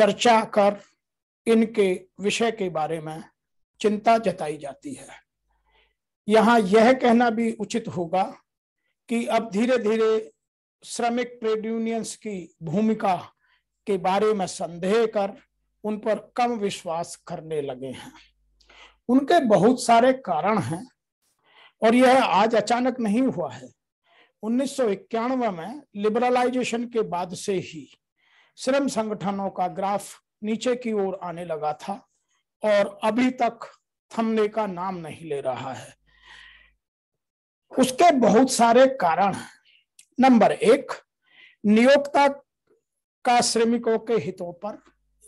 चर्चा कर इनके विषय के बारे में चिंता जताई जाती है यहाँ यह कहना भी उचित होगा कि अब धीरे धीरे श्रमिक ट्रेड यूनियंस की भूमिका के बारे में संदेह कर उन पर कम विश्वास करने लगे हैं उनके बहुत सारे कारण हैं और यह आज अचानक नहीं हुआ है उन्नीस में लिबरलाइजेशन के बाद से ही श्रम संगठनों का ग्राफ नीचे की ओर आने लगा था और अभी तक थमने का नाम नहीं ले रहा है उसके बहुत सारे कारण नंबर एक नियोक्ता का श्रमिकों के हितों पर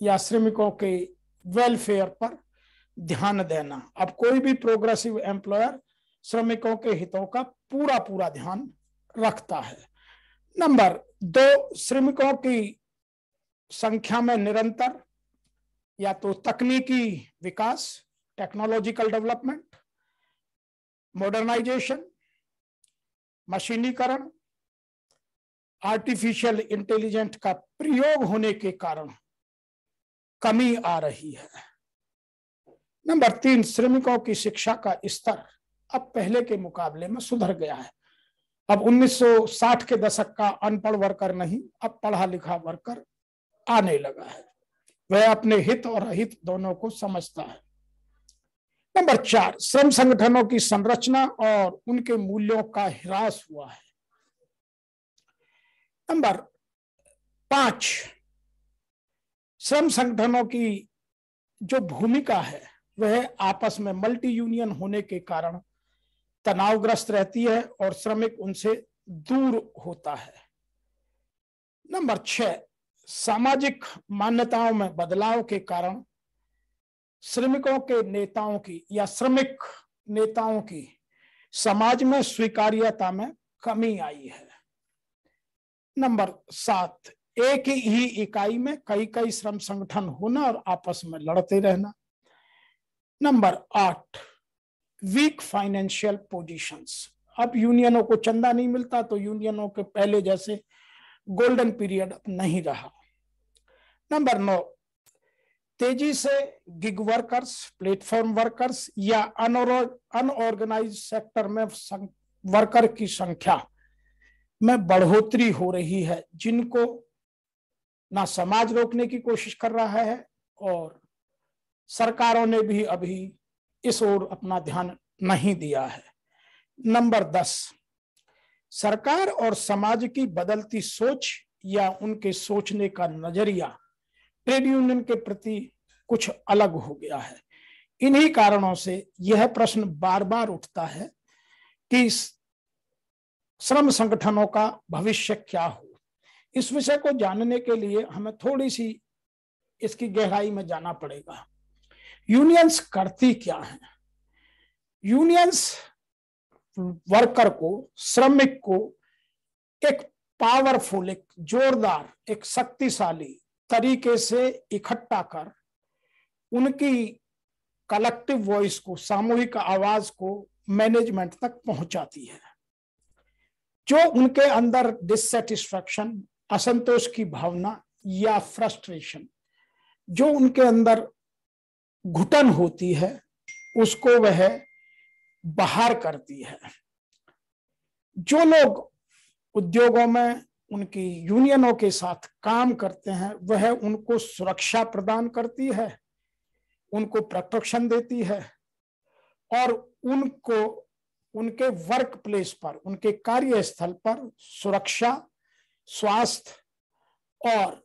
या श्रमिकों के वेलफेयर पर ध्यान देना अब कोई भी प्रोग्रेसिव एम्प्लॉयर श्रमिकों के हितों का पूरा पूरा ध्यान रखता है नंबर दो श्रमिकों की संख्या में निरंतर या तो तकनीकी विकास टेक्नोलॉजिकल डेवलपमेंट मॉडर्नाइजेशन मशीनीकरण आर्टिफिशियल इंटेलिजेंट का प्रयोग होने के कारण कमी आ रही है नंबर तीन श्रमिकों की शिक्षा का स्तर अब पहले के मुकाबले में सुधर गया है अब 1960 के दशक का अनपढ़ वर्कर नहीं अब पढ़ा लिखा वर्कर आने लगा है वह अपने हित और अहित दोनों को समझता है नंबर चार श्रम संगठनों की संरचना और उनके मूल्यों का ह्रास हुआ है नंबर पांच श्रम संगठनों की जो भूमिका है वह आपस में मल्टी यूनियन होने के कारण तनावग्रस्त रहती है और श्रमिक उनसे दूर होता है नंबर छह सामाजिक मान्यताओं में बदलाव के कारण श्रमिकों के नेताओं की या श्रमिक नेताओं की समाज में स्वीकार्यता में कमी आई है नंबर सात एक ही इकाई में कई कई श्रम संगठन होना और आपस में लड़ते रहना नंबर आठ वीक फाइनेंशियल पोजीशंस अब यूनियनों को चंदा नहीं मिलता तो यूनियनों के पहले जैसे गोल्डन पीरियड नहीं रहा नंबर नौ तेजी से गिग वर्कर्स प्लेटफॉर्म वर्कर्स या अनऑर्गेनाइज सेक्टर में वर्कर की संख्या में बढ़ोतरी हो रही है जिनको ना समाज रोकने की कोशिश कर रहा है और सरकारों ने भी अभी इस ओर अपना ध्यान नहीं दिया है नंबर दस सरकार और समाज की बदलती सोच या उनके सोचने का नजरिया ट्रेड यूनियन के प्रति कुछ अलग हो गया है इन्हीं कारणों से यह प्रश्न बार बार उठता है कि श्रम संगठनों का भविष्य क्या हो इस विषय को जानने के लिए हमें थोड़ी सी इसकी गहराई में जाना पड़ेगा यूनियंस करती क्या है यूनियंस वर्कर को श्रमिक को एक पावरफुल एक जोरदार एक शक्तिशाली तरीके से इकट्ठा कर उनकी कलेक्टिव वॉइस को सामूहिक आवाज को मैनेजमेंट तक पहुंचाती है जो उनके अंदर डिससेटिस्फेक्शन असंतोष की भावना या फ्रस्ट्रेशन जो उनके अंदर घुटन होती है उसको वह बाहर करती है जो लोग उद्योगों में उनकी यूनियनों के साथ काम करते हैं वह उनको सुरक्षा प्रदान करती है उनको प्रोटेक्शन देती है और उनको उनके वर्क प्लेस पर उनके कार्यस्थल पर सुरक्षा स्वास्थ्य और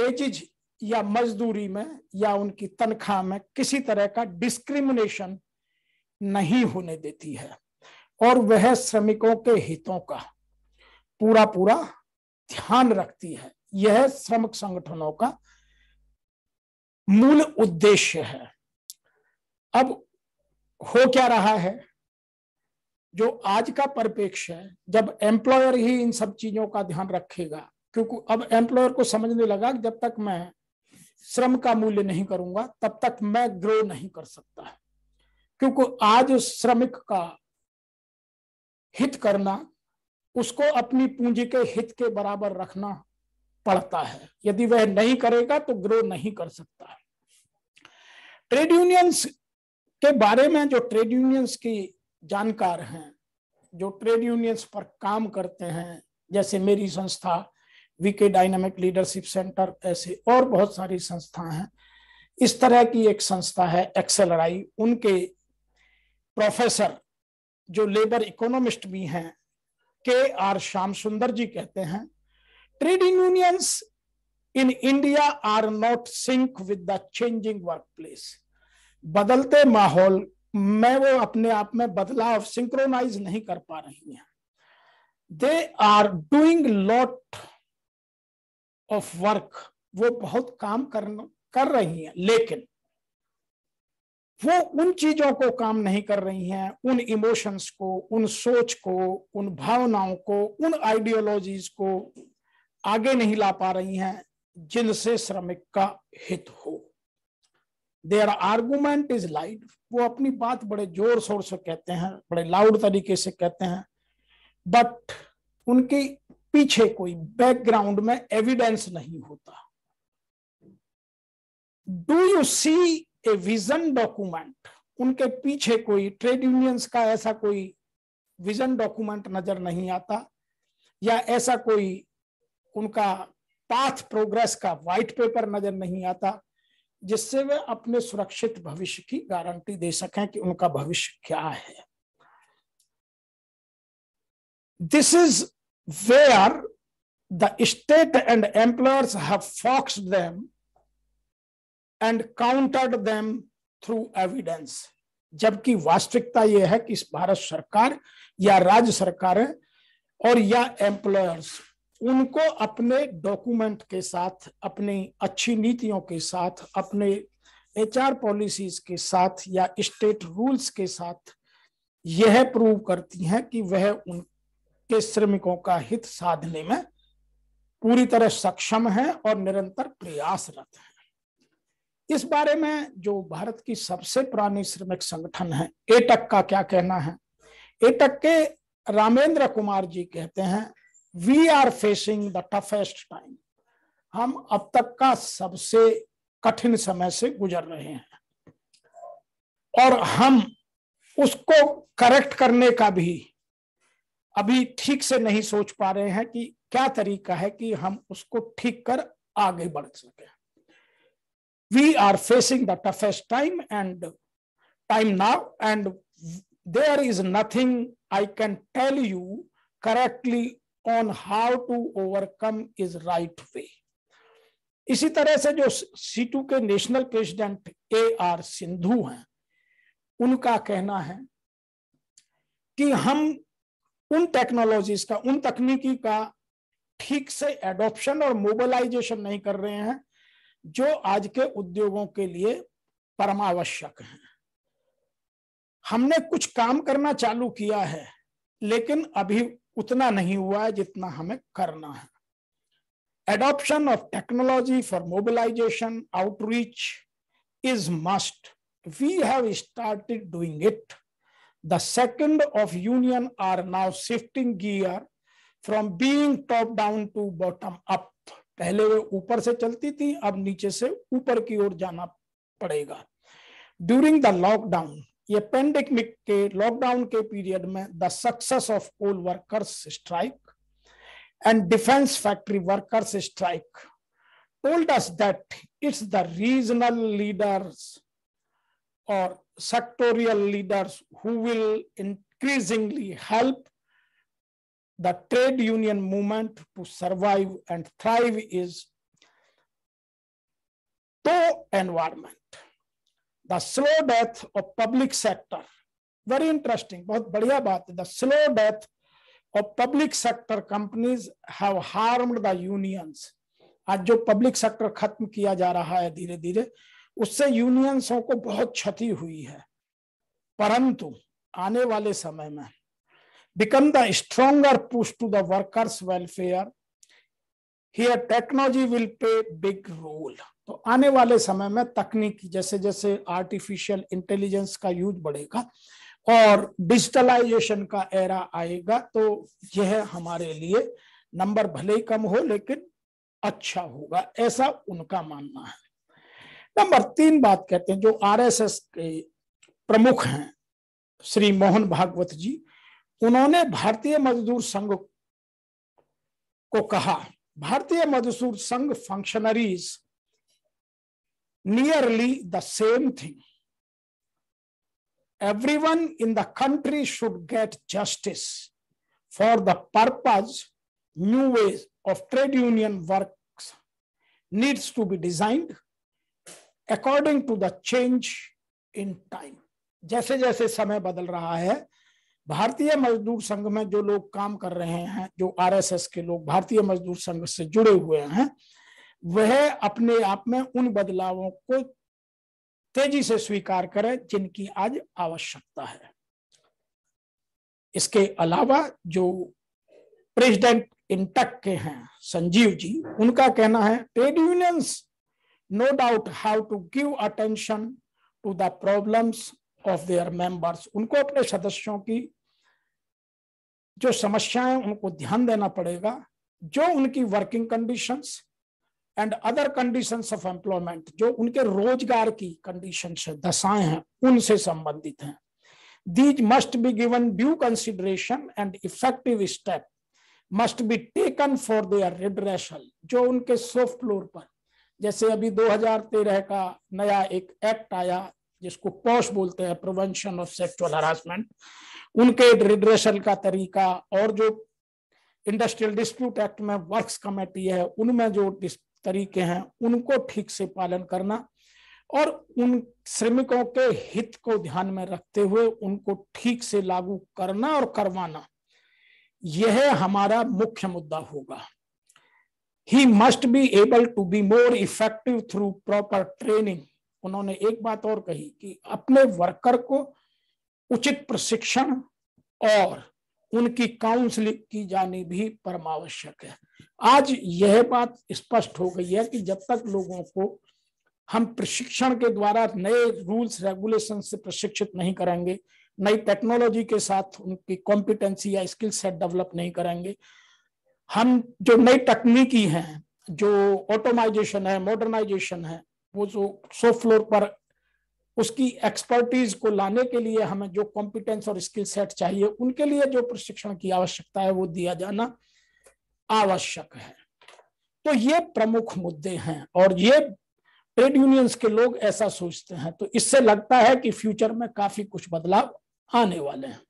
वेजिज या मजदूरी में या उनकी तनख्वाह में किसी तरह का डिस्क्रिमिनेशन नहीं होने देती है और वह श्रमिकों के हितों का पूरा पूरा ध्यान रखती है यह श्रमिक संगठनों का मूल उद्देश्य है अब हो क्या रहा है जो आज का परिपेक्ष है जब एम्प्लॉयर ही इन सब चीजों का ध्यान रखेगा क्योंकि अब एम्प्लॉयर को समझने लगा कि जब तक मैं श्रम का मूल्य नहीं करूंगा तब तक मैं ग्रो नहीं कर सकता क्योंकि आज श्रमिक का हित करना उसको अपनी पूंजी के हित के बराबर रखना पड़ता है यदि वह नहीं करेगा तो ग्रो नहीं कर सकता है ट्रेड यूनियंस के बारे में जो ट्रेड यूनियंस की जानकार हैं जो ट्रेड यूनियंस पर काम करते हैं जैसे मेरी संस्था वीके डायनामिक लीडरशिप सेंटर ऐसे और बहुत सारी संस्था हैं इस तरह की एक संस्था है एक्सेलराई उनके प्रोफेसर जो लेबर इकोनॉमिस्ट भी हैं के आर श्याम सुंदर जी कहते हैं trade unions in India are not sync with the changing work place बदलते माहौल में वो अपने आप में बदलाव सिंक्रोनाइज नहीं कर पा रही हैं they are doing lot of work वो बहुत काम कर कर रही हैं लेकिन वो उन चीजों को काम नहीं कर रही हैं उन इमोशंस को उन सोच को उन भावनाओं को उन आइडियोलॉजीज को आगे नहीं ला पा रही हैं जिनसे श्रमिक का हित हो देर आर्गूमेंट इज लाइट वो अपनी बात बड़े जोर शोर से कहते हैं बड़े लाउड तरीके से कहते हैं बट उनके पीछे कोई बैकग्राउंड में एविडेंस नहीं होता do you see a vision document उनके पीछे कोई ट्रेड यूनियंस का ऐसा कोई विजन डॉक्यूमेंट नजर नहीं आता या ऐसा कोई उनका पाथ प्रोग्रेस का व्हाइट पेपर नजर नहीं आता जिससे वे अपने सुरक्षित भविष्य की गारंटी दे सकें कि उनका भविष्य क्या है this is where the state and employers have foxed them and countered them through evidence जबकि वास्तविकता यह है कि इस भारत सरकार या राज्य सरकारें और या एम्प्लॉयर्स उनको अपने डॉक्यूमेंट के साथ अपनी अच्छी नीतियों के साथ अपने एचआर पॉलिसीज के साथ या स्टेट रूल्स के साथ यह प्रूव करती हैं कि वह उनके श्रमिकों का हित साधने में पूरी तरह सक्षम है और निरंतर प्रयासरत है इस बारे में जो भारत की सबसे पुरानी श्रमिक संगठन है एटक का क्या कहना है एटक के रामेंद्र कुमार जी कहते हैं we are facing the toughest time हम अब तक का सबसे कठिन समय से गुजर रहे हैं और हम उसको करेक्ट करने का भी अभी ठीक से नहीं सोच पा रहे हैं कि क्या तरीका है कि हम उसको ठीक कर आगे बढ़ सकें we are facing the toughest time and time now and there is nothing i can tell you correctly on how to overcome is right way इसी तरह से जो सीटू के national president A R Sindhu हैं उनका कहना है कि हम उन टेक्नोलॉजीज का उन तकनीकी का ठीक से एडॉप्शन और मोबिलाइजेशन नहीं कर रहे हैं जो आज के उद्योगों के लिए परमावश्यक है हमने कुछ काम करना चालू किया है लेकिन अभी उतना नहीं हुआ है जितना हमें करना है adoption of technology for mobilization outreach is must we have started doing it the second of union are now shifting gear from being top down to bottom up पहले वे ऊपर से चलती थी अब नीचे से ऊपर की ओर जाना पड़ेगा ड्यूरिंग द लॉकडाउन ये पेंडेमिक के लॉकडाउन के पीरियड में the success of coal workers strike and defence factory workers strike told us that it's the regional leaders और sectoral leaders who will increasingly help the trade union movement to survive and thrive is to environment. The slow death of public sector. Very interesting, bahut badhiya baat The slow death of public sector companies have harmed the unions. aaj jo public sector khatm kiya ja raha hai dheere dheere usse यूनियंसों ko bahut क्षति hui hai parantu aane wale samay mein become the stronger push to the workers welfare here technology will play big role तो आने वाले समय में तकनीक जैसे जैसे आर्टिफिशियल इंटेलिजेंस का यूज बढ़ेगा और डिजिटलाइजेशन का एरा आएगा तो यह हमारे लिए नंबर भले ही कम हो लेकिन अच्छा होगा ऐसा उनका मानना है नंबर तीन बात कहते हैं जो आरएसएस के प्रमुख हैं श्री मोहन भागवत जी उन्होंने भारतीय मजदूर संघ को कहा Bharatiya Mazdoor Sangh functionaries nearly the same thing everyone in the country should get justice for the purpose new way of trade union work needs to be designed according to the change in time जैसे जैसे समय बदल रहा है भारतीय मजदूर संघ में जो लोग काम कर रहे हैं जो आरएसएस के लोग भारतीय मजदूर संघ से जुड़े हुए हैं वह अपने आप में उन बदलावों को तेजी से स्वीकार करें जिनकी आज आवश्यकता है इसके अलावा जो प्रेसिडेंट इंटक के हैं संजीव जी उनका कहना है trade unions no doubt how to give attention to the problems of their members उनको अपने सदस्यों की जो समस्याएं उनको ध्यान देना पड़ेगा जो उनकी working conditions and other conditions of employment जो उनके रोजगार की कंडीशंस दशाएं हैं उनसे संबंधित हैं these must be given due consideration and effective step must be taken for their redressal जो उनके सॉफ्ट फ्लोर पर जैसे अभी 2013 का नया एक एक्ट आया जिसको पॉश बोलते हैं प्रिवेंशन ऑफ सेक्सुअल हरासमेंट उनके रिड्रेशन का तरीका और जो इंडस्ट्रियल डिस्प्यूट एक्ट में वर्क्स कमेटी है उनमें जो तरीके हैं उनको ठीक से पालन करना और उन श्रमिकों के हित को ध्यान में रखते हुए उनको ठीक से लागू करना और करवाना यह हमारा मुख्य मुद्दा होगा ही must be able to be more effective through proper training उन्होंने एक बात और कही कि अपने वर्कर को उचित प्रशिक्षण और उनकी काउंसलिंग की जानी भी परमावश्यक है आज यह बात स्पष्ट हो गई है कि जब तक लोगों को हम प्रशिक्षण के द्वारा नए रूल्स रेगुलेशन से प्रशिक्षित नहीं करेंगे नई टेक्नोलॉजी के साथ उनकी कॉम्पिटेंसी या स्किल सेट डेवलप नहीं करेंगे हम जो नई तकनीकी हैं जो ऑटोमाइजेशन है मॉडर्नाइजेशन है वो जो शो फ्लोर पर उसकी एक्सपर्टीज को लाने के लिए हमें जो कॉम्पिटेंस और स्किल सेट चाहिए उनके लिए जो प्रशिक्षण की आवश्यकता है वो दिया जाना आवश्यक है तो ये प्रमुख मुद्दे हैं और ये ट्रेड यूनियंस के लोग ऐसा सोचते हैं तो इससे लगता है कि फ्यूचर में काफी कुछ बदलाव आने वाले हैं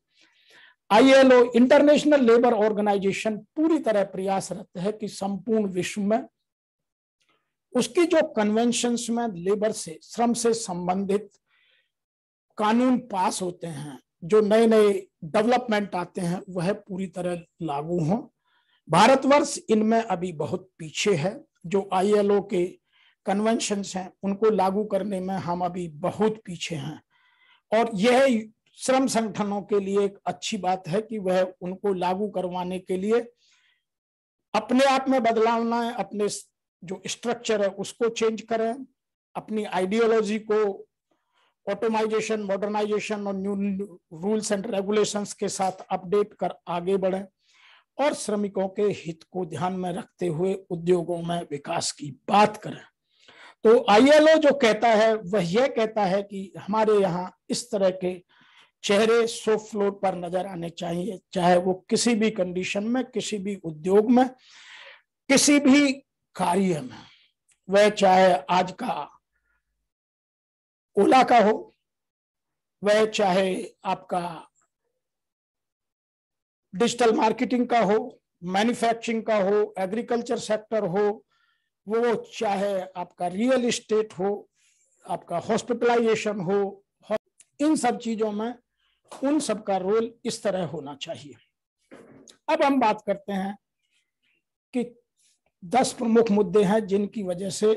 आईएलओ इंटरनेशनल लेबर ऑर्गेनाइजेशन पूरी तरह प्रयासरत है कि संपूर्ण विश्व में उसकी जो कन्वेंशन में लेबर से श्रम से संबंधित कानून पास होते हैं जो नए नए डेवलपमेंट आते हैं वह पूरी तरह लागू हो भारतवर्ष इनमें अभी बहुत पीछे है जो आईएलओ के कन्वेंशन हैं उनको लागू करने में हम अभी बहुत पीछे हैं और यह श्रम संगठनों के लिए एक अच्छी बात है कि वह उनको लागू करवाने के लिए अपने आप में बदलाव लाए अपने जो स्ट्रक्चर है उसको चेंज करें अपनी आइडियोलॉजी को ऑटोमाइजेशन मॉडर्नाइजेशन और न्यू रूल्स एंड रेगुलेशंस के साथ अपडेट कर आगे बढ़ें और श्रमिकों के हित को ध्यान में रखते हुए उद्योगों में विकास की बात करें तो आईएलओ जो कहता है वह यह कहता है कि हमारे यहाँ इस तरह के चेहरे सो फ्लोर पर नजर आने चाहिए चाहे वो किसी भी कंडीशन में किसी भी उद्योग में किसी भी कार्य में वह चाहे आज का ओला का हो वह चाहे आपका डिजिटल मार्केटिंग का हो मैन्युफैक्चरिंग का हो एग्रीकल्चर सेक्टर हो वो चाहे आपका रियल इस्टेट हो आपका हॉस्पिटलाइजेशन हो इन सब चीजों में उन सब का रोल इस तरह होना चाहिए अब हम बात करते हैं कि दस प्रमुख मुद्दे हैं जिनकी वजह से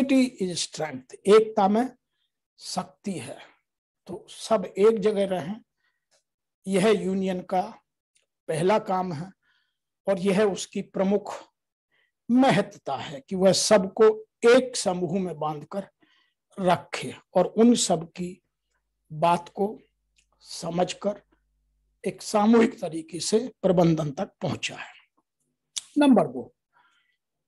इज स्ट्रेंथ एकता में शक्ति है तो सब एक जगह रहे यह यूनियन का पहला काम है और यह उसकी प्रमुख महत्ता है कि वह सबको एक समूह में बांधकर रखे और उन सब की बात को समझकर एक सामूहिक तरीके से प्रबंधन तक पहुंचा है नंबर दो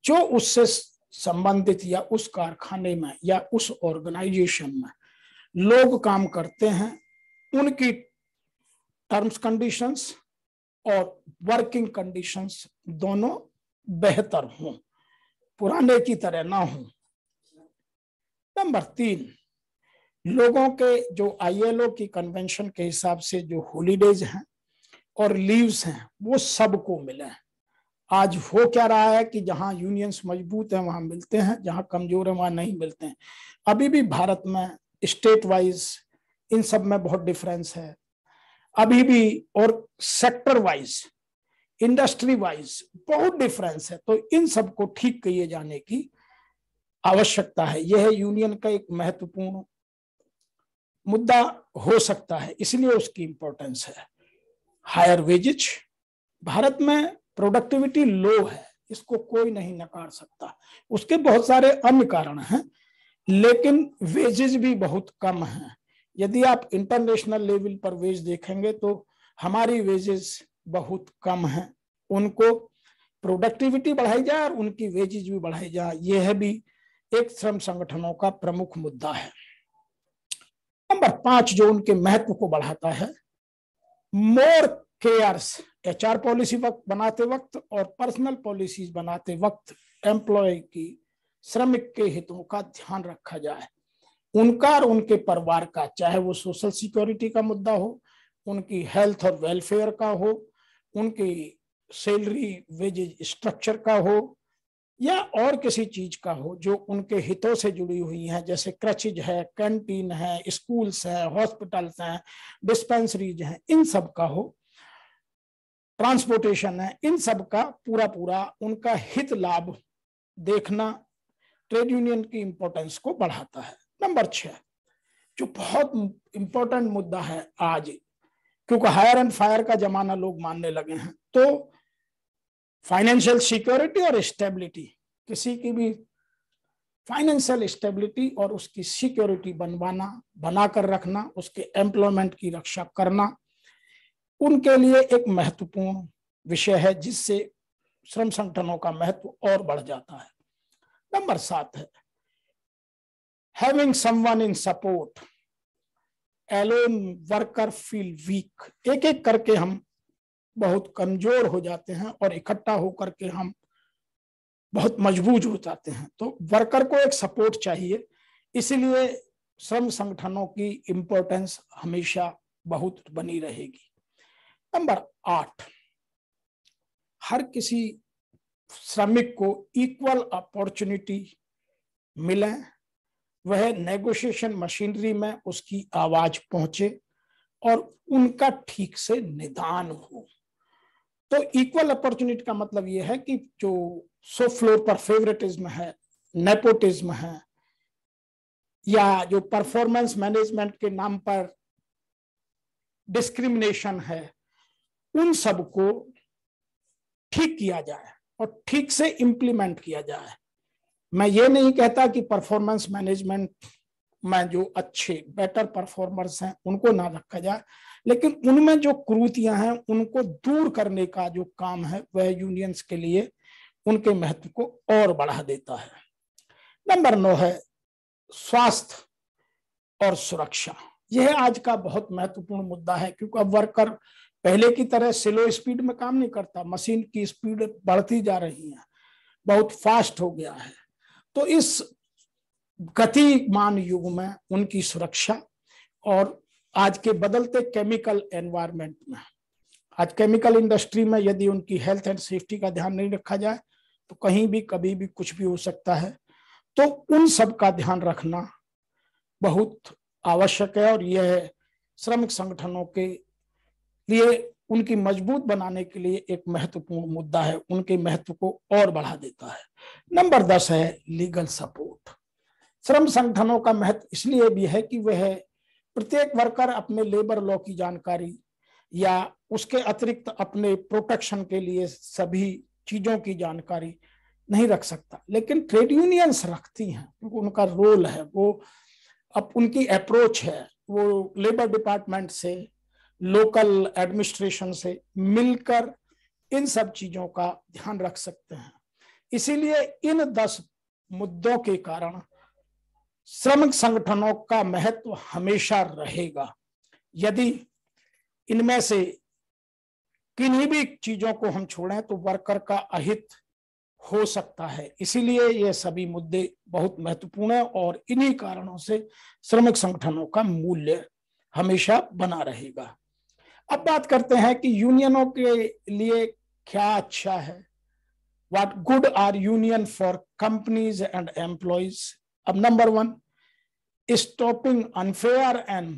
जो उससे संबंधित या उस कारखाने में या उस ऑर्गेनाइजेशन में लोग काम करते हैं उनकी टर्म्स कंडीशंस और वर्किंग कंडीशंस दोनों बेहतर हों पुराने की तरह ना हो नंबर तीन लोगों के जो आईएलओ की कन्वेंशन के हिसाब से जो हॉलीडेज हैं और लीव्स हैं वो सबको मिले हैं आज हो क्या रहा है कि जहां यूनियंस मजबूत हैं वहां मिलते हैं जहां कमजोर हैं वहां नहीं मिलते हैं अभी भी भारत में स्टेट वाइज इन सब में बहुत डिफरेंस है अभी भी और सेक्टर वाइज इंडस्ट्री वाइज बहुत डिफरेंस है तो इन सबको ठीक किए जाने की आवश्यकता है यह है यूनियन का एक महत्वपूर्ण मुद्दा हो सकता है इसलिए उसकी इंपॉर्टेंस है हायर वेजिज भारत में प्रोडक्टिविटी लो है इसको कोई नहीं नकार सकता उसके बहुत सारे अन्य कारण हैं लेकिन वेजेज भी बहुत कम है यदि आप इंटरनेशनल लेवल पर वेज देखेंगे तो हमारी वेजेस बहुत कम हैं उनको प्रोडक्टिविटी बढ़ाई जाए और उनकी वेजेज भी बढ़ाई जाए यह भी एक श्रम संगठनों का प्रमुख मुद्दा है नंबर पांच जो उनके महत्व को बढ़ाता है मोर केयर्स एचआर पॉलिसी वक्त बनाते वक्त और पर्सनल पॉलिसीज बनाते वक्त एम्प्लॉय की श्रमिक के हितों का ध्यान रखा जाए उनका और उनके परिवार का चाहे वो सोशल सिक्योरिटी का मुद्दा हो उनकी हेल्थ और वेलफेयर का हो उनकी सैलरी वेजेज स्ट्रक्चर का हो या और किसी चीज का हो जो उनके हितों से जुड़ी हुई है जैसे क्रचिज है कैंटीन है स्कूल्स है हॉस्पिटल्स हैं डिस्पेंसरीज हैं इन सब का हो ट्रांसपोर्टेशन है इन सब का पूरा पूरा उनका हित लाभ देखना ट्रेड यूनियन की इंपॉर्टेंस को बढ़ाता है नंबर छह जो बहुत इंपॉर्टेंट मुद्दा है आज क्योंकि हायर एंड फायर का जमाना लोग मानने लगे हैं तो फाइनेंशियल सिक्योरिटी और स्टेबिलिटी किसी की भी फाइनेंशियल स्टेबिलिटी और उसकी सिक्योरिटी बनवाना बनाकर रखना उसके एम्प्लॉयमेंट की रक्षा करना उनके लिए एक महत्वपूर्ण विषय है जिससे श्रम संगठनों का महत्व और बढ़ जाता है नंबर सात है having someone in support alone worker feel weak एक एक करके हम बहुत कमजोर हो जाते हैं और इकट्ठा होकर के हम बहुत मजबूत हो जाते हैं तो वर्कर को एक सपोर्ट चाहिए इसलिए श्रम संगठनों की इंपोर्टेंस हमेशा बहुत बनी रहेगी नंबर आठ हर किसी श्रमिक को इक्वल अपॉर्चुनिटी मिले वह नेगोशिएशन मशीनरी में उसकी आवाज पहुंचे और उनका ठीक से निदान हो तो इक्वल अपॉर्चुनिटी का मतलब ये है कि जो सो फ्लोर पर फेवरेटिज्म है नेपोटिज्म है या जो परफॉर्मेंस मैनेजमेंट के नाम पर डिस्क्रिमिनेशन है उन सब को ठीक किया जाए और ठीक से इंप्लीमेंट किया जाए मैं ये नहीं कहता कि परफॉर्मेंस मैनेजमेंट में जो अच्छे बेटर परफॉर्मर्स हैं उनको ना रखा जाए लेकिन उनमें जो क्रूतियां हैं उनको दूर करने का जो काम है वह यूनियंस के लिए उनके महत्व को और बढ़ा देता है नंबर नौ है स्वास्थ्य और सुरक्षा यह आज का बहुत महत्वपूर्ण मुद्दा है क्योंकि अब वर्कर पहले की तरह स्लो स्पीड में काम नहीं करता मशीन की स्पीड बढ़ती जा रही है बहुत फास्ट हो गया है तो इस गतिमान युग में उनकी सुरक्षा और आज के बदलते केमिकल एनवायरमेंट में आज केमिकल इंडस्ट्री में यदि उनकी हेल्थ एंड सेफ्टी का ध्यान नहीं रखा जाए तो कहीं भी कभी भी कुछ भी हो सकता है तो उन सब का ध्यान रखना बहुत आवश्यक है और यह श्रमिक संगठनों के लिए उनकी मजबूत बनाने के लिए एक महत्वपूर्ण मुद्दा है उनके महत्व को और बढ़ा देता है नंबर दस है लीगल सपोर्ट श्रम संगठनों का महत्व इसलिए भी है कि वह प्रत्येक वर्कर अपने लेबर लॉ की जानकारी या उसके अतिरिक्त अपने प्रोटेक्शन के लिए सभी चीजों की जानकारी नहीं रख सकता लेकिन ट्रेड यूनियंस रखती हैं क्योंकि उनका रोल है वो अब उनकी अप्रोच है वो लेबर डिपार्टमेंट से लोकल एडमिनिस्ट्रेशन से मिलकर इन सब चीजों का ध्यान रख सकते हैं इसीलिए इन दस मुद्दों के कारण श्रमिक संगठनों का महत्व हमेशा रहेगा यदि इनमें से किन्हीं भी चीजों को हम छोड़ें तो वर्कर का अहित हो सकता है इसीलिए ये सभी मुद्दे बहुत महत्वपूर्ण है और इन्हीं कारणों से श्रमिक संगठनों का मूल्य हमेशा बना रहेगा अब बात करते हैं कि यूनियनों के लिए क्या अच्छा है what good are union for companies and employees अब number one stopping unfair and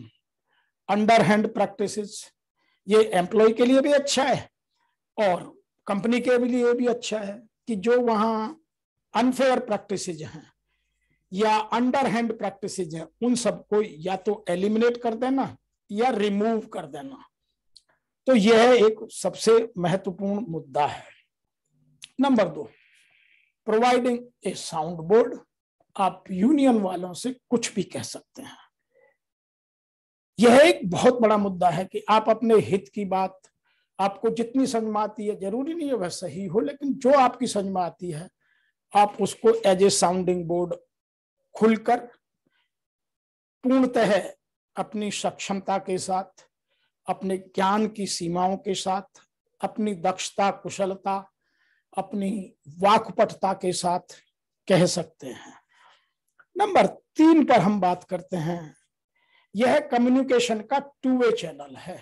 underhand practice ये एम्प्लॉय के लिए भी अच्छा है और कंपनी के लिए भी अच्छा है कि जो वहां अनफेयर प्रैक्टिस हैं या अंडर हैंड प्रैक्टिस हैं उन सबको या तो एलिमिनेट कर देना या रिमूव कर देना तो यह एक सबसे महत्वपूर्ण मुद्दा है नंबर दो प्रोवाइडिंग ए साउंड बोर्ड आप यूनियन वालों से कुछ भी कह सकते हैं यह एक बहुत बड़ा मुद्दा है कि आप अपने हित की बात आपको जितनी समझ में आती है जरूरी नहीं है वह सही हो लेकिन जो आपकी समझ में आती है आप उसको एज ए साउंडिंग बोर्ड खुलकर पूर्णतः अपनी सक्षमता के साथ अपने ज्ञान की सीमाओं के साथ अपनी दक्षता कुशलता अपनी वाकपटता के साथ कह सकते हैं नंबर तीन पर हम बात करते हैं यह कम्युनिकेशन का टू वे चैनल है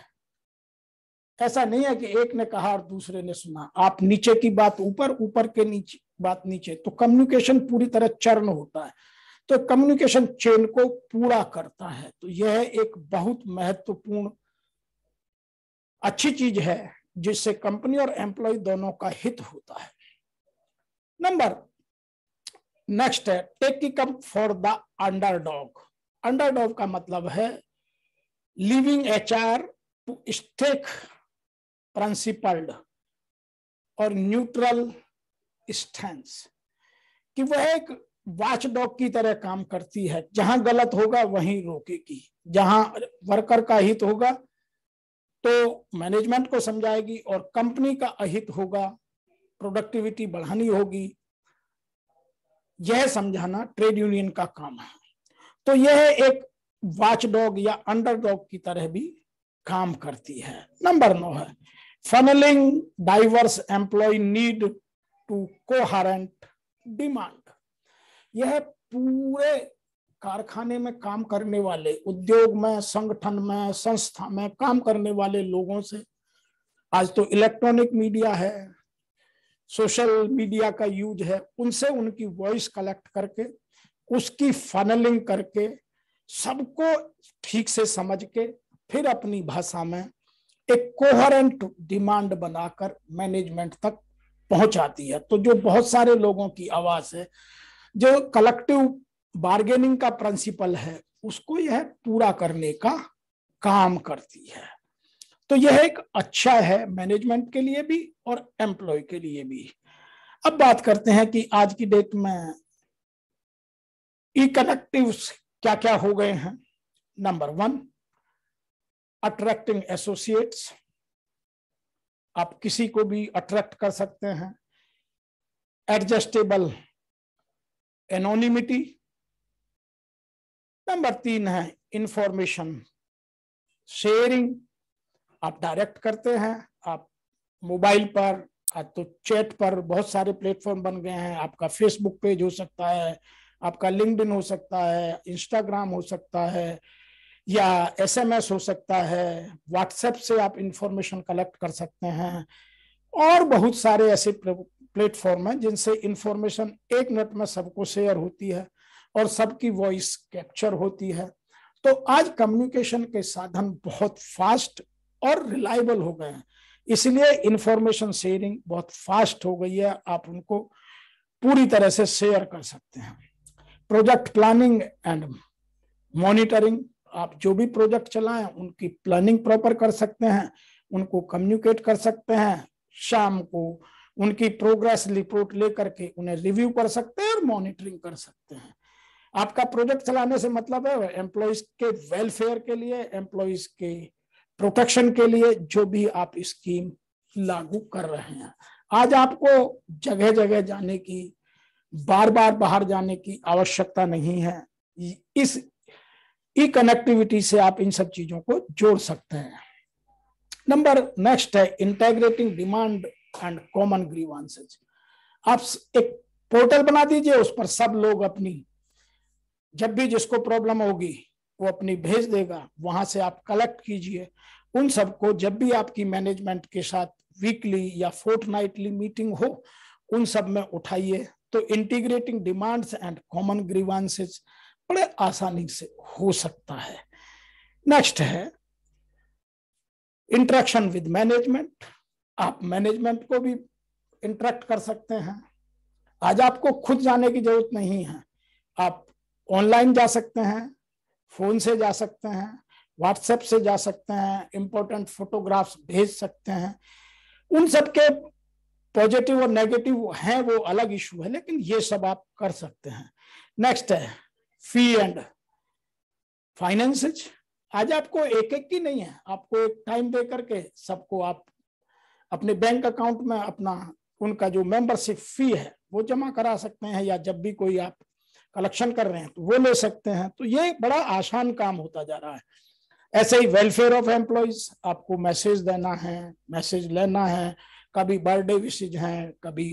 ऐसा नहीं है कि एक ने कहा और दूसरे ने सुना आप नीचे की बात ऊपर ऊपर के नीचे बात नीचे तो कम्युनिकेशन पूरी तरह चरण होता है तो कम्युनिकेशन चेन को पूरा करता है तो यह एक बहुत महत्वपूर्ण अच्छी चीज है जिससे कंपनी और एम्प्लॉय दोनों का हित होता है नंबर नेक्स्ट है taking up for the underdog underdog का मतलब है living H R to take principled और न्यूट्रल स्टैंड कि वह एक वॉच डॉग की तरह काम करती है जहां गलत होगा वहीं रोकेगी जहां वर्कर का हित होगा तो मैनेजमेंट को समझाएगी और कंपनी का अहित होगा प्रोडक्टिविटी बढ़ानी होगी यह समझाना ट्रेड यूनियन का काम है तो यह एक वॉचडॉग या अंडरडॉग की तरह भी काम करती है नंबर नौ है funnelling diverse employee need to coherent demand यह पूरे कारखाने में काम करने वाले उद्योग में संगठन में संस्था में काम करने वाले लोगों से आज तो इलेक्ट्रॉनिक मीडिया है सोशल मीडिया का यूज है उनसे उनकी वॉइस कलेक्ट करके उसकी फनलिंग करके सबको ठीक से समझ के फिर अपनी भाषा में एक कोहरेंट डिमांड बनाकर मैनेजमेंट तक पहुंचाती है तो जो बहुत सारे लोगों की आवाज है जो कलेक्टिव बार्गेनिंग का प्रिंसिपल है उसको यह पूरा करने का काम करती है तो यह एक अच्छा है मैनेजमेंट के लिए भी और एम्प्लॉय के लिए भी अब बात करते हैं कि आज की डेट में ई क्या क्या हो गए हैं नंबर वन अट्रैक्टिंग एसोसिएट्स आप किसी को भी अट्रैक्ट कर सकते हैं एडजस्टेबल एनोनिमिटी नंबर तीन है इंफॉर्मेशन शेयरिंग आप डायरेक्ट करते हैं आप मोबाइल पर तो चैट पर बहुत सारे प्लेटफॉर्म बन गए हैं आपका फेसबुक पेज हो सकता है आपका लिंकड हो सकता है इंस्टाग्राम हो सकता है या एसएमएस हो सकता है व्हाट्सएप से आप इंफॉर्मेशन कलेक्ट कर सकते हैं और बहुत सारे ऐसे प्लेटफॉर्म हैं जिनसे इंफॉर्मेशन एक मिनट में सबको शेयर होती है और सबकी वॉइस कैप्चर होती है तो आज कम्युनिकेशन के साधन बहुत फास्ट और रिलायबल हो गए हैं इसलिए इंफॉर्मेशन शेयरिंग बहुत फास्ट हो गई है आप उनको पूरी तरह से शेयर कर सकते हैं प्रोजेक्ट प्लानिंग एंड मॉनिटरिंग आप जो भी प्रोजेक्ट चलाएं उनकी प्लानिंग प्रॉपर कर सकते हैं उनको कम्युनिकेट कर सकते हैं शाम को उनकी प्रोग्रेस रिपोर्ट लेकर के उन्हें रिव्यू कर सकते हैं और मॉनिटरिंग कर सकते हैं आपका प्रोजेक्ट चलाने से मतलब है एम्प्लॉयज के वेलफेयर के लिए एम्प्लॉयज के प्रोटेक्शन के लिए जो भी आप स्कीम लागू कर रहे हैं आज आपको जगह जगह जाने की बार बार बाहर जाने की आवश्यकता नहीं है इस ई कनेक्टिविटी से आप इन सब चीजों को जोड़ सकते हैं नंबर नेक्स्ट है integrating demand and common grievances आप एक पोर्टल बना दीजिए उस पर सब लोग अपनी जब भी जिसको प्रॉब्लम होगी वो अपनी भेज देगा वहां से आप कलेक्ट कीजिए उन सबको जब भी आपकी मैनेजमेंट के साथ वीकली या फोर्टनाइटली मीटिंग हो उन सब में उठाइए तो integrating demands and common grievances बड़े आसानी से हो सकता है नेक्स्ट है इंट्रैक्शन विद मैनेजमेंट आप मैनेजमेंट को भी इंट्रैक्ट कर सकते हैं आज आपको खुद जाने की जरूरत नहीं है आप ऑनलाइन जा सकते हैं फोन से जा सकते हैं व्हाट्सएप से जा सकते हैं इम्पोर्टेंट फोटोग्राफ्स भेज सकते हैं उन सब के पॉजिटिव और नेगेटिव हैं वो अलग इशू है लेकिन ये सब आप कर सकते हैं नेक्स्ट है फी एंड फाइनेंस आज आपको एक एक की नहीं है आपको एक टाइम दे करके सबको आप अपने बैंक अकाउंट में अपना उनका जो मेंबरशिप फी है वो जमा करा सकते हैं या जब भी कोई आप कलेक्शन कर रहे हैं तो वो ले सकते हैं तो ये बड़ा आसान काम होता जा रहा है ऐसे ही वेलफेयर ऑफ एम्प्लॉयज आपको मैसेज देना है मैसेज लेना है कभी बर्थडे विशेज हैं कभी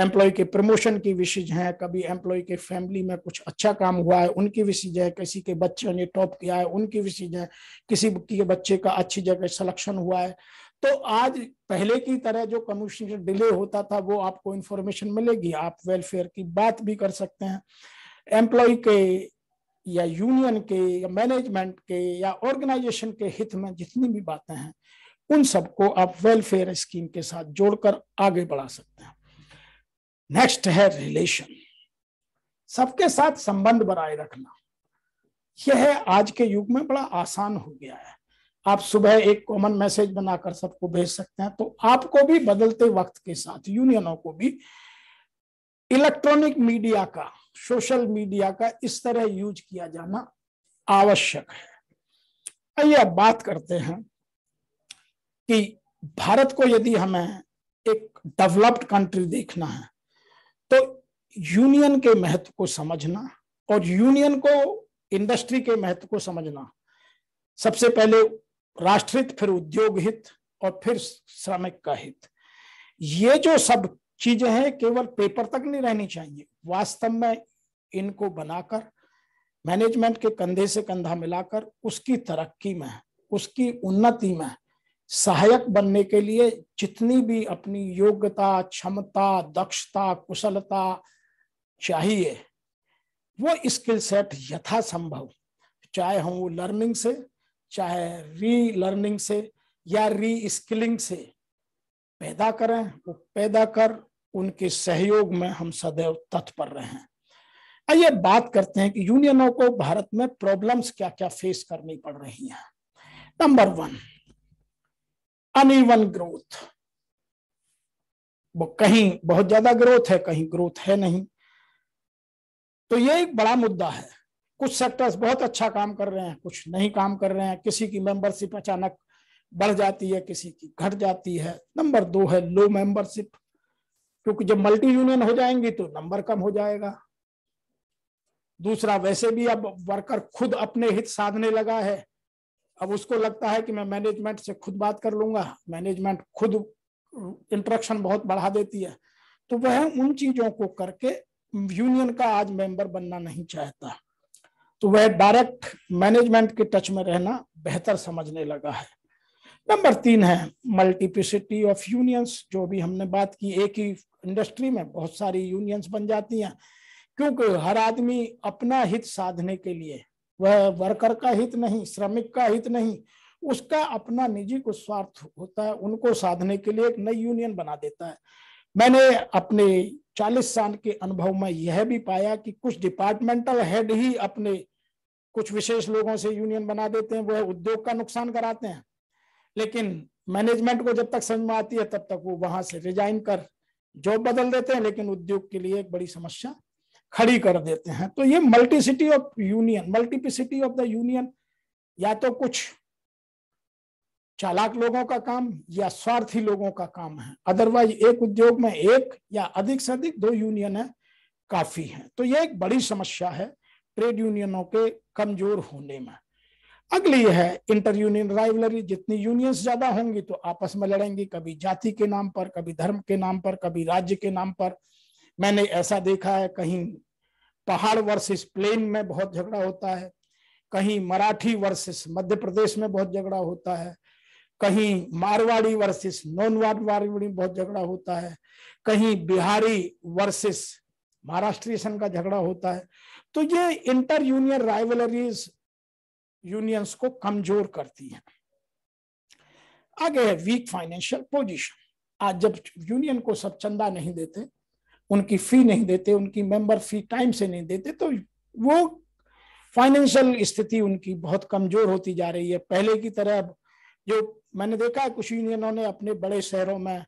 एम्प्लॉय के प्रमोशन की विशेज हैं कभी एम्प्लॉय के फैमिली में कुछ अच्छा काम हुआ है उनकी विशेज है किसी के बच्चे ने टॉप किया है उनकी विशेज है किसी के बच्चे का अच्छी जगह सिलेक्शन हुआ है तो आज पहले की तरह जो कम्युनिकेशन डिले होता था वो आपको इन्फॉर्मेशन मिलेगी आप वेलफेयर की बात भी कर सकते हैं एम्प्लॉय के या यूनियन के या मैनेजमेंट के या ऑर्गेनाइजेशन के हित में जितनी भी बातें हैं उन सबको आप वेलफेयर स्कीम के साथ जोड़कर आगे बढ़ा सकते हैं नेक्स्ट है रिलेशन सबके साथ संबंध बनाए रखना यह आज के युग में बड़ा आसान हो गया है आप सुबह एक कॉमन मैसेज बनाकर सबको भेज सकते हैं तो आपको भी बदलते वक्त के साथ यूनियनों को भी इलेक्ट्रॉनिक मीडिया का सोशल मीडिया का इस तरह यूज किया जाना आवश्यक है आइए अब बात करते हैं कि भारत को यदि हमें एक डेवलप्ड कंट्री देखना है तो यूनियन के महत्व को समझना और यूनियन को इंडस्ट्री के महत्व को समझना सबसे पहले राष्ट्रित फिर उद्योग हित और फिर श्रमिक का हित ये जो सब चीजें हैं केवल पेपर तक नहीं रहनी चाहिए वास्तव में इनको बनाकर मैनेजमेंट के कंधे से कंधा मिलाकर उसकी तरक्की में उसकी उन्नति में सहायक बनने के लिए जितनी भी अपनी योग्यता क्षमता दक्षता कुशलता चाहिए वो स्किल सेट यथासंभव चाहे हम वो लर्निंग से चाहे री लर्निंग से या री स्किलिंग से पैदा करें वो पैदा कर उनके सहयोग में हम सदैव तत्पर रहे हैं आइए बात करते हैं कि यूनियनों को भारत में प्रॉब्लम्स क्या क्या फेस करनी पड़ रही हैं नंबर वन अनइवन ग्रोथ वो कहीं बहुत ज्यादा ग्रोथ है कहीं ग्रोथ है नहीं तो ये एक बड़ा मुद्दा है कुछ सेक्टर्स बहुत अच्छा काम कर रहे हैं कुछ नहीं काम कर रहे हैं किसी की मेंबरशिप अचानक बढ़ जाती है किसी की घट जाती है नंबर दो है लो मेंबरशिप क्योंकि जब मल्टी यूनियन हो जाएंगी तो नंबर कम हो जाएगा दूसरा वैसे भी अब वर्कर खुद अपने हित साधने लगा है अब उसको लगता है कि मैं मैनेजमेंट से खुद बात कर लूंगा मैनेजमेंट खुद इंट्रक्शन बहुत बढ़ा देती है तो वह उन चीजों को करके यूनियन का आज मेंबर बनना नहीं चाहता तो वह डायरेक्ट मैनेजमेंट के टच में रहना बेहतर समझने लगा है नंबर तीन है मल्टीप्लिसिटी ऑफ यूनियंस जो भी हमने बात की एक ही इंडस्ट्री में बहुत सारी यूनियंस बन जाती हैं क्योंकि हर आदमी अपना हित साधने के लिए वह वर्कर का हित नहीं श्रमिक का हित नहीं उसका अपना निजी कुछ स्वार्थ होता है उनको साधने के लिए एक नई यूनियन बना देता है मैंने अपने 40 साल के अनुभव में यह भी पाया कि कुछ डिपार्टमेंटल हेड ही अपने कुछ विशेष लोगों से यूनियन बना देते हैं वह उद्योग का नुकसान कराते हैं लेकिन मैनेजमेंट को जब तक समझ में आती है तब तक वो वहां से रिजाइन कर जॉब बदल देते हैं लेकिन उद्योग के लिए एक बड़ी समस्या खड़ी कर देते हैं तो ये multiplicity of union multiplicity of the union या तो कुछ चालाक लोगों का काम या स्वार्थी लोगों का काम है अदरवाइज एक उद्योग में एक या अधिक से अधिक दो यूनियन है काफी है तो ये एक बड़ी समस्या है ट्रेड यूनियनों के कमजोर होने में अगली है इंटर यूनियन राइवलरी जितनी यूनियंस ज्यादा होंगी तो आपस में लड़ेंगी कभी जाति के नाम पर कभी धर्म के नाम पर कभी राज्य के नाम पर मैंने ऐसा देखा है कहीं पहाड़ वर्सेस प्लेन में बहुत झगड़ा होता है कहीं मराठी वर्सेस मध्य प्रदेश में बहुत झगड़ा होता है कहीं मारवाड़ी वर्सेस नॉन मारवाड़ी बहुत झगड़ा होता है कहीं बिहारी वर्सेस महाराष्ट्रीय संघ का झगड़ा होता है तो ये इंटर यूनियन राइवलरीज यूनियंस को कमजोर करती है आगे है वीक फाइनेंशियल पोजीशन आज जब यूनियन को सब चंदा नहीं देते उनकी फी नहीं देते उनकी मेंबर फी टाइम से नहीं देते तो वो फाइनेंशियल स्थिति उनकी बहुत कमजोर होती जा रही है पहले की तरह अब जो मैंने देखा है कुछ यूनियनों ने अपने बड़े शहरों में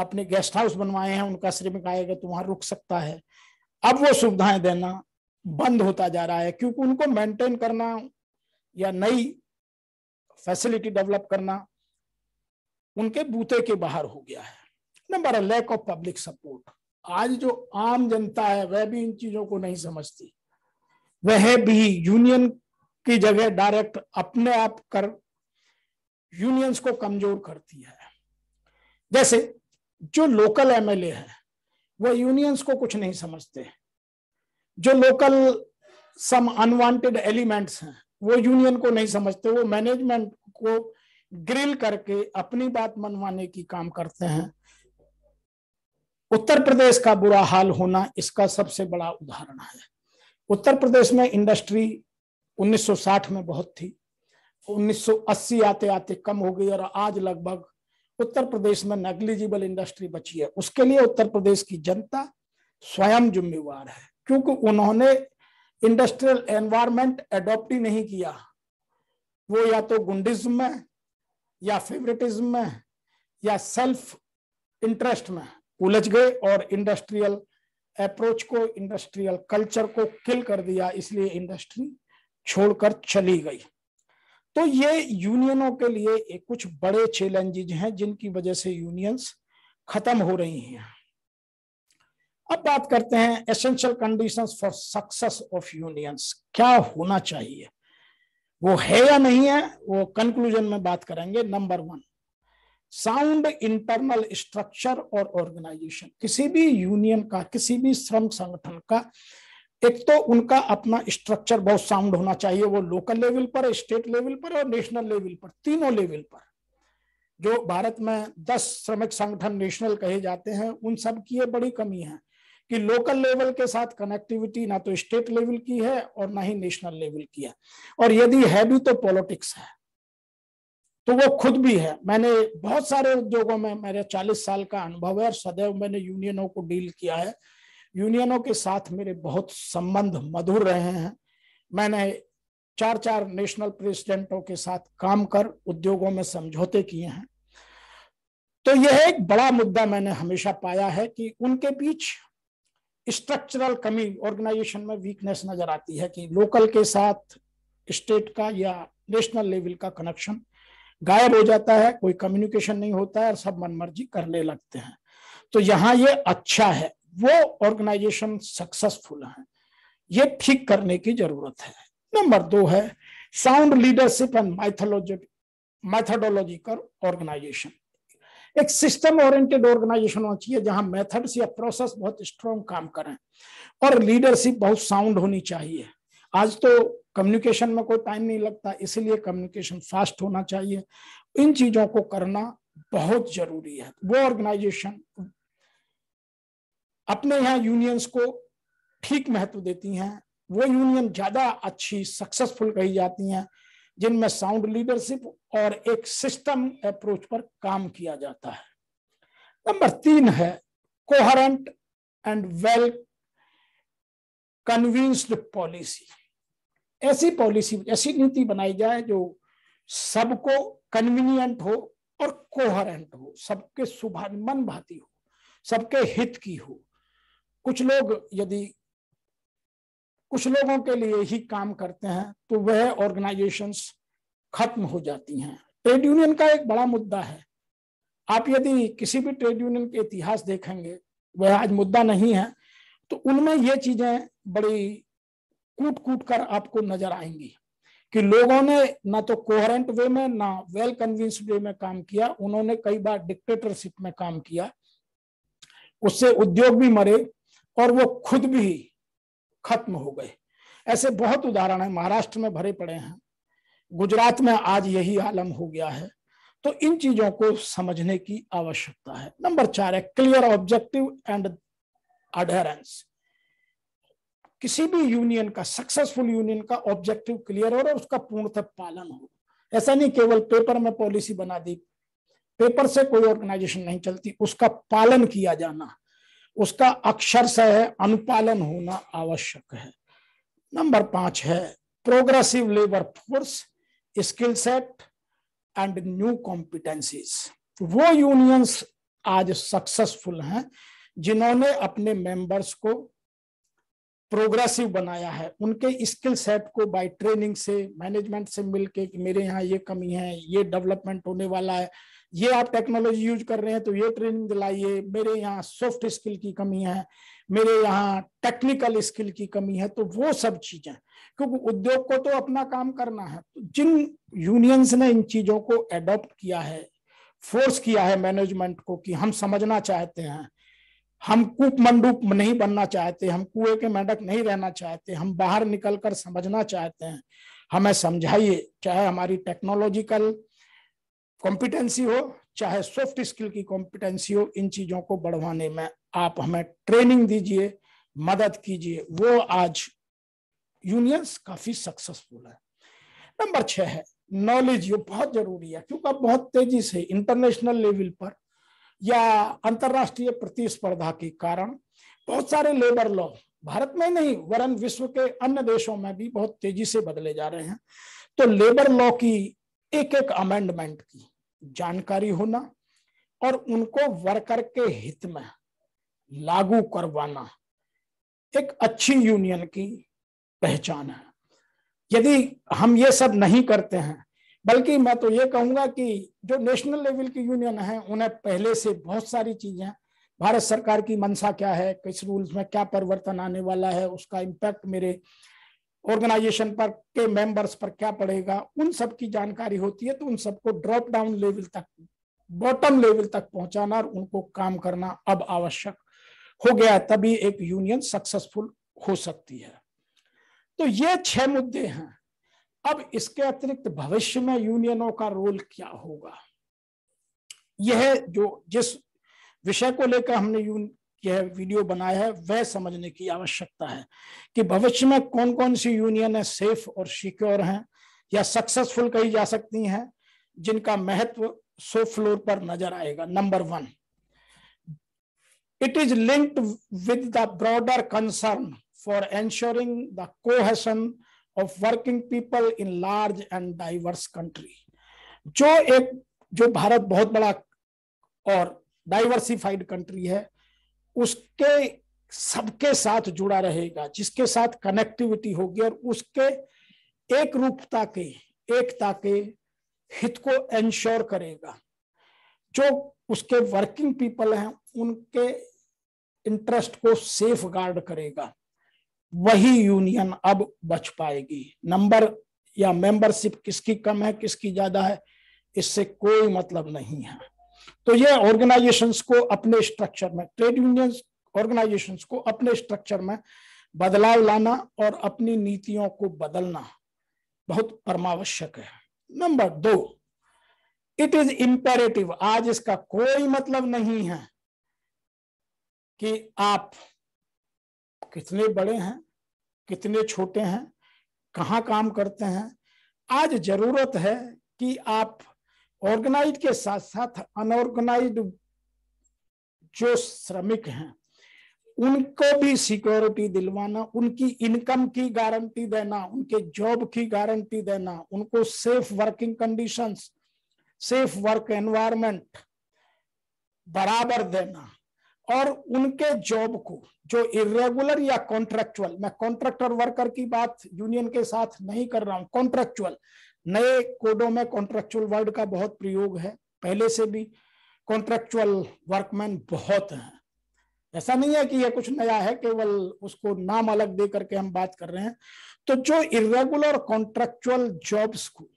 अपने गेस्ट हाउस बनवाए हैं उनका श्रमिक आएगा तो वहां रुक सकता है अब वो सुविधाएं देना बंद होता जा रहा है क्योंकि उनको मेंटेन करना या नई फैसिलिटी डेवलप करना उनके बूते के बाहर हो गया है number lack of public support आज जो आम जनता है वह भी इन चीजों को नहीं समझती वह भी यूनियन की जगह डायरेक्ट अपने आप कर यूनियंस को कमजोर करती है जैसे जो लोकल एमएलए है वह यूनियंस को कुछ नहीं समझते जो लोकल सम अनवांटेड एलिमेंट्स हैं वो यूनियन को नहीं समझते वो मैनेजमेंट को ग्रिल करके अपनी बात मनवाने की काम करते हैं उत्तर प्रदेश का बुरा हाल होना इसका सबसे बड़ा उदाहरण है उत्तर प्रदेश में इंडस्ट्री 1960 में बहुत थी 1980 आते आते कम हो गई और आज लगभग उत्तर प्रदेश में नेग्लिजिबल इंडस्ट्री बची है उसके लिए उत्तर प्रदेश की जनता स्वयं जिम्मेवार है क्योंकि उन्होंने इंडस्ट्रियल एनवायरमेंट एडॉप्ट ही नहीं किया वो या तो गुंडिज्म में या फेवरेटिज्म में या सेल्फ इंटरेस्ट में उलझ गए और इंडस्ट्रियल अप्रोच को इंडस्ट्रियल कल्चर को किल कर दिया इसलिए इंडस्ट्री छोड़कर चली गई तो ये यूनियनों के लिए कुछ बड़े चैलेंजेज हैं जिनकी वजह से यूनियंस खत्म हो रही हैं अब बात करते हैं essential conditions for success of unions क्या होना चाहिए वो है या नहीं है वो कंक्लूजन में बात करेंगे number one sound internal structure और ऑर्गेनाइजेशन किसी भी यूनियन का किसी भी श्रम संगठन का एक तो उनका अपना स्ट्रक्चर बहुत साउंड होना चाहिए वो लोकल लेवल पर स्टेट लेवल पर और नेशनल लेवल पर तीनों लेवल पर जो भारत में दस श्रमिक संगठन नेशनल कहे जाते हैं उन सब की ये बड़ी कमी है कि लोकल लेवल के साथ कनेक्टिविटी ना तो स्टेट लेवल की है और ना ही नेशनल लेवल की है और यदि है भी तो पॉलिटिक्स है तो वो खुद भी है मैंने बहुत सारे उद्योगों में मेरे 40 साल का अनुभव है और सदैव मैंने यूनियनों को डील किया है यूनियनों के साथ मेरे बहुत संबंध मधुर रहे हैं मैंने चार चार नेशनल प्रेसिडेंटों के साथ काम कर उद्योगों में समझौते किए हैं तो यह एक बड़ा मुद्दा मैंने हमेशा पाया है कि उनके बीच स्ट्रक्चरल कमी ऑर्गेनाइजेशन में वीकनेस नजर आती है कि लोकल के साथ स्टेट का या नेशनल लेवल का कनेक्शन गायब हो जाता है कोई कम्युनिकेशन नहीं होता है और सब मनमर्जी करने लगते हैं तो यहाँ ये अच्छा है वो ऑर्गेनाइजेशन सक्सेसफुल है ये ठीक करने की जरूरत है नंबर दो है sound leadership and mythology methodological organisation एक सिस्टम ओरिएंटेड ऑर्गेनाइजेशन होना चाहिए जहां मेथड्स या प्रोसेस बहुत स्ट्रॉन्ग काम करें और लीडरशिप बहुत साउंड होनी चाहिए आज तो कम्युनिकेशन में कोई टाइम नहीं लगता इसलिए कम्युनिकेशन फास्ट होना चाहिए इन चीजों को करना बहुत जरूरी है वो ऑर्गेनाइजेशन अपने यहाँ यूनियंस को ठीक महत्व देती हैं वो यूनियन ज्यादा अच्छी सक्सेसफुल कही जाती हैं जिनमें साउंड लीडरशिप और एक सिस्टम अप्रोच पर काम किया जाता है नंबर तीन है coherent and well convinced policy ऐसी पॉलिसी ऐसी नीति बनाई जाए जो सबको कन्वीनियंट हो और कोहरेंट हो सबके सुभा मन भाती हो सबके हित की हो कुछ लोग यदि कुछ लोगों के लिए ही काम करते हैं तो वह ऑर्गेनाइजेशंस खत्म हो जाती हैं ट्रेड यूनियन का एक बड़ा मुद्दा है आप यदि किसी भी ट्रेड यूनियन के इतिहास देखेंगे वह आज मुद्दा नहीं है तो उनमें ये चीजें बड़ी कूट कूट कर आपको नजर आएंगी कि लोगों ने ना तो कोहरेंट वे में ना वेल कन्विंस वे में काम किया उन्होंने कई बार डिक्टेटरशिप में काम किया उससे उद्योग भी मरे और वो खुद भी खत्म हो गए ऐसे बहुत उदाहरण है महाराष्ट्र में भरे पड़े हैं गुजरात में आज यही आलम हो गया है तो इन चीजों को समझने की आवश्यकता है नंबर चार है क्लियर ऑब्जेक्टिव एंड अडेरेंस किसी भी यूनियन का सक्सेसफुल यूनियन का ऑब्जेक्टिव क्लियर हो और उसका पूर्णतः पालन हो ऐसा नहीं केवल पेपर में पॉलिसी बना दी पेपर से कोई ऑर्गेनाइजेशन नहीं चलती उसका पालन किया जाना उसका अक्षर से अनुपालन होना आवश्यक है नंबर पांच है progressive labour force skill set and new competencies वो यूनियंस आज सक्सेसफुल हैं जिन्होंने अपने मेंबर्स को प्रोग्रेसिव बनाया है उनके स्किल सेट को बाय ट्रेनिंग से मैनेजमेंट से मिलके मेरे यहाँ ये कमी है ये डेवलपमेंट होने वाला है ये आप टेक्नोलॉजी यूज कर रहे हैं तो ये ट्रेनिंग दिलाइए मेरे यहाँ सॉफ्ट स्किल की कमी है मेरे यहाँ टेक्निकल स्किल की कमी है तो वो सब चीजें क्योंकि उद्योग को तो अपना काम करना है तो जिन यूनियंस ने इन चीजों को एडॉप्ट किया है फोर्स किया है मैनेजमेंट को कि हम समझना चाहते हैं हम कूप मंडूप नहीं बनना चाहते हम कुएं के मेंढक नहीं रहना चाहते हम बाहर निकलकर समझना चाहते हैं हमें समझाइए चाहे हमारी टेक्नोलॉजिकल कॉम्पिटेंसी हो चाहे सॉफ्ट स्किल की कॉम्पिटेंसी हो इन चीजों को बढ़वाने में आप हमें ट्रेनिंग दीजिए मदद कीजिए वो आज यूनियंस काफी सक्सेसफुल है नंबर छह है नॉलेज ये बहुत जरूरी है क्योंकि अब बहुत तेजी से इंटरनेशनल लेवल पर या अंतर्राष्ट्रीय प्रतिस्पर्धा के कारण बहुत सारे लेबर लॉ भारत में नहीं वरन विश्व के अन्य देशों में भी बहुत तेजी से बदले जा रहे हैं तो लेबर लॉ की एक एक अमेंडमेंट की जानकारी होना और उनको वर्कर के हित में लागू करवाना एक अच्छी यूनियन की पहचान है यदि हम ये सब नहीं करते हैं बल्कि मैं तो ये कहूंगा कि जो नेशनल लेवल की यूनियन है उन्हें पहले से बहुत सारी चीजें भारत सरकार की मंशा क्या है किस रूल्स में क्या परिवर्तन आने वाला है उसका इम्पैक्ट मेरे ऑर्गेनाइजेशन पर के मेंबर्स पर क्या पड़ेगा उन सब की जानकारी होती है तो उन सबको ड्रॉप डाउन लेवल तक बॉटम लेवल तक पहुंचाना और उनको काम करना अब आवश्यक हो गया तभी एक यूनियन सक्सेसफुल हो सकती है तो ये छह मुद्दे हैं अब इसके अतिरिक्त भविष्य में यूनियनों का रोल क्या होगा यह जो जिस विषय को लेकर हमने यह वीडियो बनाया है वह समझने की आवश्यकता है कि भविष्य में कौन कौन सी यूनियन है सेफ और सिक्योर हैं या सक्सेसफुल कही जा सकती हैं जिनका महत्व सो फ्लोर पर नजर आएगा number one it is linked with the broader concern for ensuring the cohesion of working people in large and diverse country जो एक जो भारत बहुत बड़ा और डाइवर्सिफाइड कंट्री है उसके सबके साथ जुड़ा रहेगा जिसके साथ कनेक्टिविटी होगी और उसके एक रूपता के एकता के हित को एंश्योर करेगा जो उसके वर्किंग पीपल हैं उनके इंटरेस्ट को सेफ गार्ड करेगा वही यूनियन अब बच पाएगी नंबर या मेंबरशिप किसकी कम है किसकी ज्यादा है इससे कोई मतलब नहीं है तो ये ऑर्गेनाइजेशन को अपने स्ट्रक्चर में ट्रेड यूनियन ऑर्गेनाइजेशन को अपने स्ट्रक्चर में बदलाव लाना और अपनी नीतियों को बदलना बहुत परमावश्यक है नंबर दो इट इज इंपेरेटिव आज इसका कोई मतलब नहीं है कि आप कितने बड़े हैं कितने छोटे हैं कहाँ काम करते हैं आज जरूरत है कि आप ऑर्गेनाइज के साथ साथ अनऑर्गेनाइज जो श्रमिक हैं उनको भी सिक्योरिटी दिलवाना उनकी इनकम की गारंटी देना उनके जॉब की गारंटी देना उनको safe working conditions safe work environment बराबर देना और उनके जॉब को जो इरेगुलर या कॉन्ट्रेक्चुअल मैं कॉन्ट्रेक्टर वर्कर की बात यूनियन के साथ नहीं कर रहा हूं कॉन्ट्रेक्चुअल नए कोडों में कॉन्ट्रेक्चुअल वर्ड का बहुत प्रयोग है पहले से भी कॉन्ट्रेक्चुअल वर्कमैन बहुत है ऐसा नहीं है कि यह कुछ नया है केवल उसको नाम अलग दे करके हम बात कर रहे हैं तो जो इरेगुलर कॉन्ट्रेक्चुअल जॉब्स को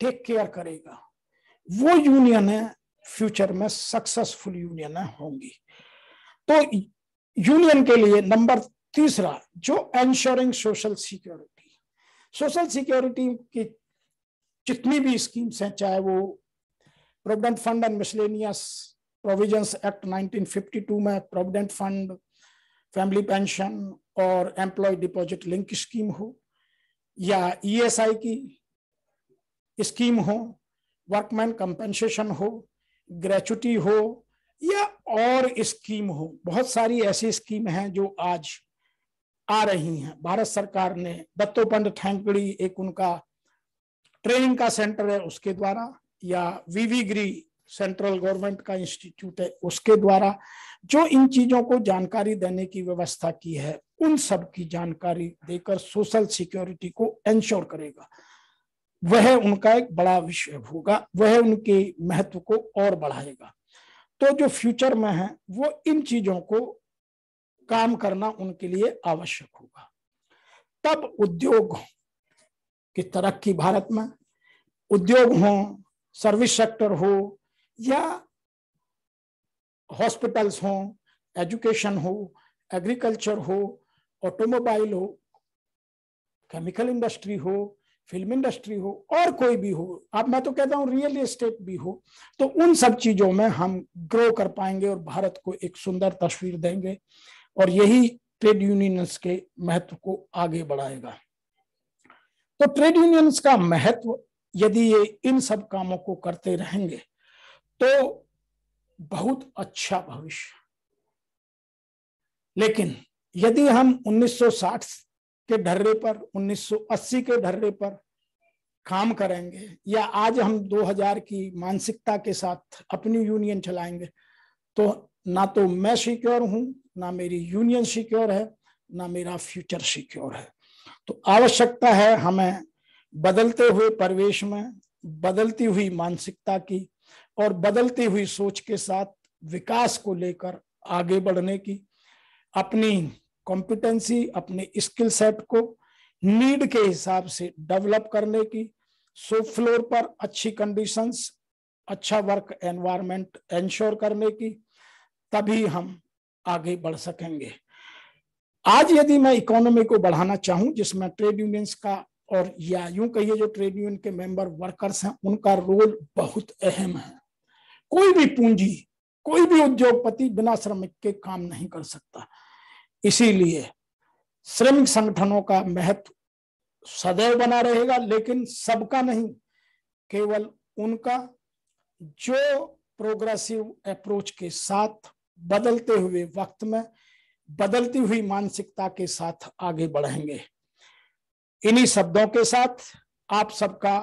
टेक केयर करेगा वो यूनियन है फ्यूचर में सक्सेसफुल यूनियन होंगी तो यूनियन के लिए नंबर तीसरा जो ensuring social security social security की जितनी भी स्कीम्स हैं चाहे वो provident fund and miscellaneous provisions act 1952 में प्रोविडेंट फंड फैमिली पेंशन और एम्प्लॉय डिपॉजिट लिंक स्कीम हो या ईएसआई e की स्कीम हो वर्कमैन कंपनसेशन हो ग्रेचुटी हो या और स्कीम हो बहुत सारी ऐसी स्कीम हैं जो आज आ रही हैं भारत सरकार ने दत्तोपंड ठैंकड़ी एक उनका ट्रेनिंग का सेंटर है उसके द्वारा या वीवीग्री सेंट्रल गवर्नमेंट का इंस्टीट्यूट है उसके द्वारा जो इन चीजों को जानकारी देने की व्यवस्था की है उन सब की जानकारी देकर सोशल सिक्योरिटी को एंश्योर करेगा वह उनका एक बड़ा विषय होगा वह उनके महत्व को और बढ़ाएगा तो जो फ्यूचर में है वो इन चीजों को काम करना उनके लिए आवश्यक होगा तब उद्योग की तरक्की भारत में उद्योग हो सर्विस सेक्टर हो या हॉस्पिटल्स हो एजुकेशन हो एग्रीकल्चर हो ऑटोमोबाइल हो केमिकल इंडस्ट्री हो फिल्म इंडस्ट्री हो और कोई भी हो अब मैं तो कहता हूं रियल एस्टेट भी हो तो उन सब चीजों में हम ग्रो कर पाएंगे और भारत को एक सुंदर तस्वीर देंगे और यही ट्रेड यूनियंस के महत्व को आगे बढ़ाएगा तो ट्रेड यूनियंस का महत्व यदि ये इन सब कामों को करते रहेंगे तो बहुत अच्छा भविष्य लेकिन यदि हम 1960 के ढर्रे पर 1980 के ढर्रे पर काम करेंगे या आज हम 2000 की मानसिकता के साथ अपनी यूनियन चलाएंगे तो ना तो मैं सिक्योर हूं ना मेरी यूनियन सिक्योर है ना मेरा फ्यूचर सिक्योर है तो आवश्यकता है हमें बदलते हुए परिवेश में बदलती हुई मानसिकता की और बदलती हुई सोच के साथ विकास को लेकर आगे बढ़ने की अपनी कॉम्पिटेंसी अपने स्किल सेट को नीड के हिसाब से डेवलप करने की सो फ्लोर पर अच्छी कंडीशंस अच्छा वर्क एनवायरनमेंट इंश्योर करने की तभी हम आगे बढ़ सकेंगे आज यदि मैं इकोनॉमी को बढ़ाना चाहूं जिसमें ट्रेड यूनियंस का और या यूं कहिए जो ट्रेड यूनियन के मेंबर वर्कर्स हैं उनका रोल बहुत अहम है कोई भी पूंजी कोई भी उद्योगपति बिना श्रमिक के काम नहीं कर सकता इसीलिए श्रमिक संगठनों का महत्व सदैव बना रहेगा लेकिन सबका नहीं केवल उनका जो प्रोग्रेसिव अप्रोच के साथ बदलते हुए वक्त में बदलती हुई मानसिकता के साथ आगे बढ़ेंगे इन्हीं शब्दों के साथ आप सबका